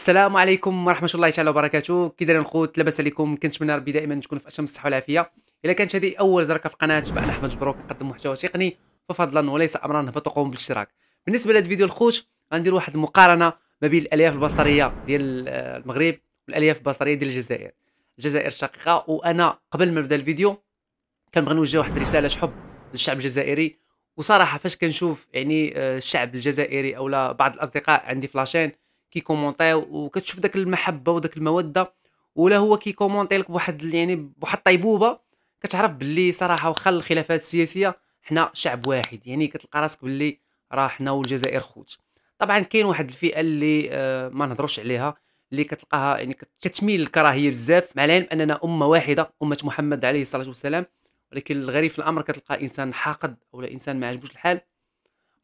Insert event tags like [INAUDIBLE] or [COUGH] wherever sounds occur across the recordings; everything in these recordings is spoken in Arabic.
السلام عليكم ورحمه الله تعالى وبركاته كي دايرين الخوت لاباس عليكم كنتمنى ربي دائما تكونوا في اشم الصحه والعافيه الا كانت هذه اول زركه في القناه فانا احمد جبروك نقدم محتوى تقني ففضلا وليس امرا فتقوم بالاشتراك بالنسبه لهذا الفيديو الخوت غندير واحد المقارنه ما بين الالياف البصريه ديال المغرب والالياف البصريه ديال الجزائر الجزائر الشقيقه وانا قبل ما نبدا الفيديو كنبغي نوجه واحد الرساله حب للشعب الجزائري وصراحه فاش كنشوف يعني آه، الشعب الجزائري اولا بعض الاصدقاء عندي فلاشين كيكومونتي وكتشوف داك المحبه وداك الموده ولا هو كيكومونتي لك بواحد يعني بواحد الطيبوبه كتعرف باللي صراحه واخا الخلافات السياسيه حنا شعب واحد يعني كتلقى راسك باللي راه حنا والجزائر خوت طبعا كاين واحد الفئه اللي آه، ما نهضروش عليها اللي كتلقاها يعني كتميل للكراهيه بزاف مع العلم اننا امه واحده امه محمد عليه الصلاه والسلام ولكن الغريب في الامر كتلقى انسان حاقد ولا انسان ما عجبوش الحال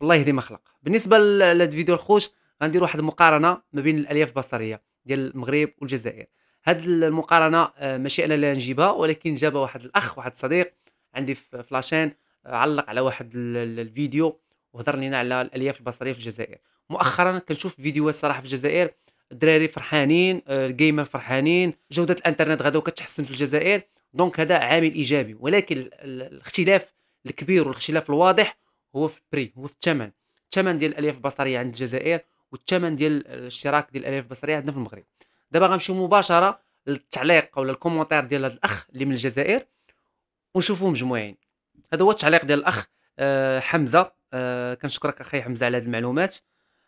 الله يهدي ما خلق بالنسبه لهاد الفيديو الخوت غندير واحد المقارنه ما بين الالياف البصريه ديال المغرب والجزائر هاد المقارنه آه، ماشي انا اللي نجيبها ولكن جابها واحد الاخ واحد الصديق عندي في لاشين آه، علق على واحد الفيديو وهضر لينا على الالياف البصريه في الجزائر مؤخرا كنشوف فيديوهات صراحه في الجزائر الدراري فرحانين آه، الجيمر فرحانين جوده الانترنت غدا كتحسن في الجزائر دونك هذا عامل ايجابي ولكن الاختلاف الكبير والاختلاف الواضح هو في البري هو في الثمن الثمن ديال الالياف البصريه عند الجزائر والثمن ديال الاشتراك ديال الالف بصريه عندنا في المغرب دابا غنمشيو مباشره للتعليق ولا الكومونتير ديال هذا الاخ اللي من الجزائر ونشوفوه مجموعين هذا هو التعليق ديال الاخ أه حمزه أه كنشكرك اخي حمزه على هذه المعلومات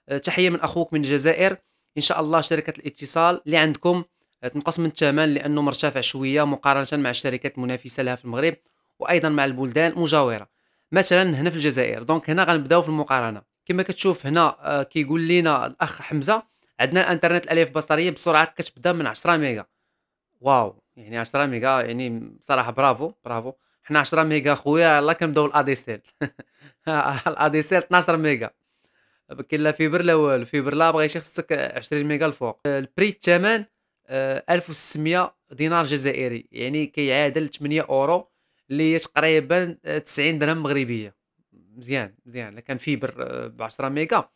أه تحيه من اخوك من الجزائر ان شاء الله شركه الاتصال اللي عندكم آه، تنقص من الثمن لانه مرتفع شويه مقارنه مع الشركات المنافسه لها في المغرب وايضا مع البلدان المجاوره مثلا هنا في الجزائر دونك هنا غنبداو في المقارنه كما كتشوف هنا آه، كيقول لنا الاخ حمزه عندنا الانترنت الاليف بصريه بسرعه كتبدا من 10 ميجا واو يعني 10 ميجا يعني صراحه برافو برافو حنا 10 ميجا خويا يلاه كنبداو الاديسيل الاديسيل 12 [LAUGHS] ميجا كاين لا فيبر لا والو فيبر لا شي خصك 20 ميجا الفوق آه، البري الثمن 1600 آه، دينار جزائري يعني كيعادل 8 اورو اللي هي تقريبا 90 درهم مغربيه مزيان مزيان الا كان فيبر ب 10 ميجا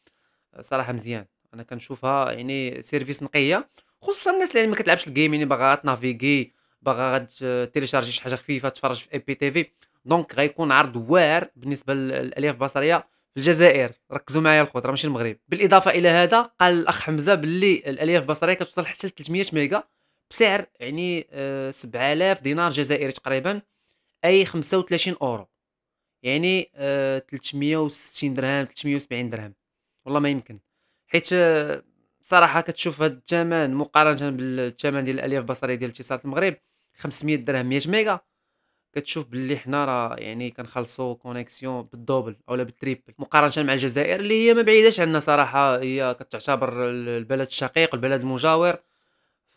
صراحه مزيان انا كنشوفها يعني سيرفيس نقيه خصوصا الناس اللي ما كتلعبش الجيم يعني باغا تنافيغي باغا تيليشارجي شي حاجه خفيفه تتفرج في اي بي تي في دونك غيكون عرض واعر بالنسبه للالياف البصريه في الجزائر ركزوا معايا الخوت راه ماشي المغرب بالاضافه الى هذا قال الاخ حمزه باللي الالياف البصريه كتوصل حتى ل 300 ميجا بسعر يعني 7000 آه، دينار جزائري تقريبا اي 35 اورو يعني آه 360 درهم 370 درهم والله ما يمكن حيت آه صراحه كتشوف هذا الثمن مقارنه بالثمن ديال الالياف البصريه ديال اتصالات المغرب 500 درهم 100 ميغا كتشوف باللي حنا راه يعني كنخلصوا كونيكسيون بالدوبل اولا بالتريبل مقارنه مع الجزائر اللي هي ما بعيداش عنا صراحه هي كتعتبر البلد الشقيق البلد المجاور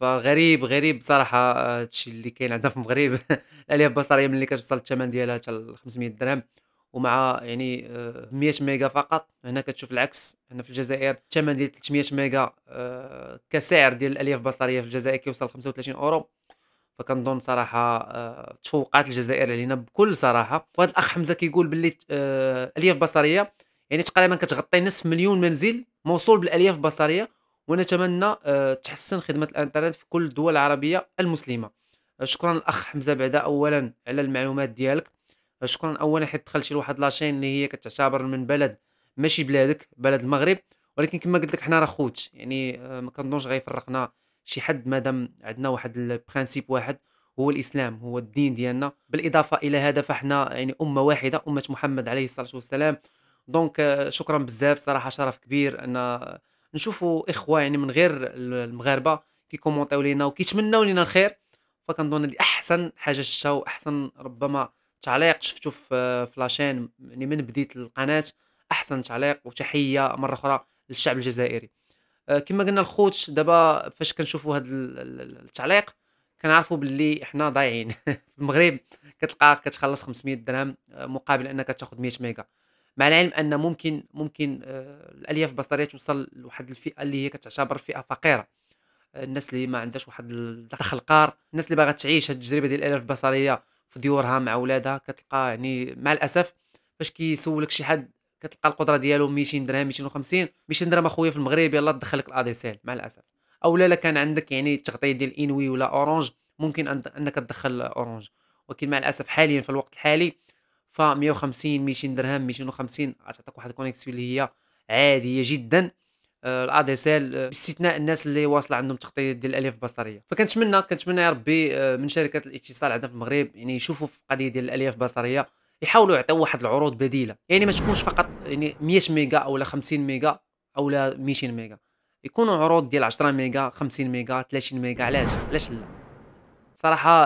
فغريب غريب صراحة آه، هادشي اللي كاين عندنا في المغرب [LAUGHS] الالياف البصريه ملي كتوصل الثمن ديالها حتى ل 500 درهم ومع يعني 100 آه، ميغا فقط هنا كتشوف العكس هنا في الجزائر الثمن ديال 300 ميغا آه، كسعر ديال الالياف البصريه في الجزائر كيوصل 35 اورو فكنظن صراحه تفوقات الجزائر علينا بكل صراحه وهذا الاخ حمزه كيقول باللي الالياف البصريه يعني تقريبا كتغطي نصف مليون منزل موصول بالالياف البصريه ونتمنى آه، تحسن خدمه الانترنت في كل الدول العربيه المسلمه آه، شكرا الاخ حمزه بعدا اولا على المعلومات ديالك آه، شكرا اولا حيت دخلتي لواحد لاشين اللي هي كتعتبر من بلد ماشي بلادك بلد المغرب ولكن كما قلت لك حنا راه خوت يعني ما كنظنش غيفرقنا شي حد مادام عندنا واحد البرانسيب واحد هو الاسلام هو الدين ديالنا بالاضافه الى هذا فحنا يعني امه واحده امه محمد عليه الصلاه والسلام دونك شكرا بزاف صراحه شرف كبير ان نشوفوا اخوه يعني من غير المغاربه كيكومونتيو لينا وكيتمناو لينا الخير فكنظن هذه احسن حاجه شفتها واحسن ربما تعليق شفتو في فلاشين يعني من بديت القناه احسن تعليق وتحيه مره اخرى للشعب الجزائري آه، كما قلنا الخوت دابا فاش كنشوفوا هذا التعليق كنعرفوا باللي حنا ضايعين [LAUGHS] في المغرب كتلقى كتخلص 500 درهم آه، مقابل انك تاخذ 100 ميجا مع العلم ان ممكن ممكن آه، الالياف البصريه توصل لواحد الفئه اللي هي كتعتبر فئه فقيره الناس اللي ما عندهاش واحد الدخل قار الناس اللي باغا تعيش هاد التجربه ديال الالياف البصريه في ديورها مع ولادها كتلقى يعني مع الاسف فاش كيسولك شي حد كتلقى القدره ديالو 200 درهم 250 200 درهم اخويا في المغرب يلا دخلك الادي سيل مع الاسف او لا كان عندك يعني التغطيه ديال انوي ولا اورانج ممكن انك تدخل اورانج ولكن مع الاسف حاليا في الوقت الحالي ف 150 200 درهم 250 غتعطيك واحد الكونيكسيون اللي هي عاديه جدا آه، الادي سيل آه، باستثناء الناس اللي واصل عندهم تخطيط ديال الالياف البصريه فكنتمنى كنتمنى يا ربي آه، من شركات الاتصال عندنا في المغرب يعني يشوفوا في القضيه ديال الالياف البصريه يحاولوا يعطيو واحد العروض بديله يعني ما تكونش فقط يعني 100 ميجا او 50 ميجا او 200 ميجا يكونوا عروض ديال 10 ميجا 50 ميجا 30 ميجا علاش علاش لا صراحه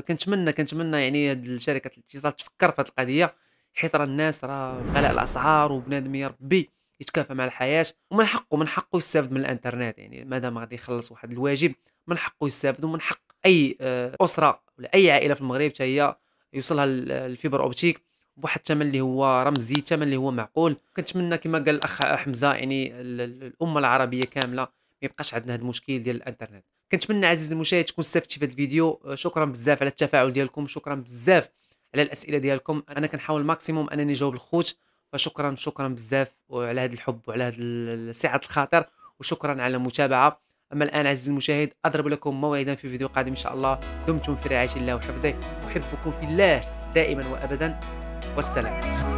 كنتمنى آه، كنتمنى يعني هاد الشركه الاتصال تفكر في هاد القضيه حيت راه الناس راه غلاء الاسعار وبنادم يا ربي يتكافى مع الحياه ومن حقه من حقه يستافد من الانترنت يعني مادام غادي يخلص واحد الواجب من حقه يستافد ومن حق اي آه، اسره ولا اي عائله في المغرب حتى هي يوصلها الفيبر اوبتيك بواحد الثمن اللي هو رمزي الثمن اللي هو معقول كنتمنى كما قال الاخ حمزه يعني الامه العربيه كامله ما يبقاش عندنا هذا المشكل ديال الانترنت كنتمنى عزيزي المشاهد تكون استفدت في هذا الفيديو آه، شكرا بزاف على التفاعل ديالكم شكرا بزاف على الاسئله ديالكم انا كنحاول ماكسيموم انني نجاوب الخوت فشكرا شكرا بزاف وعلى هذا الحب وعلى هذا سعه الخاطر وشكرا على المتابعه اما الان عزيزي المشاهد اضرب لكم موعدا في فيديو قادم ان شاء الله دمتم في رعايه الله وحفظه احبكم في الله دائما وابدا والسلام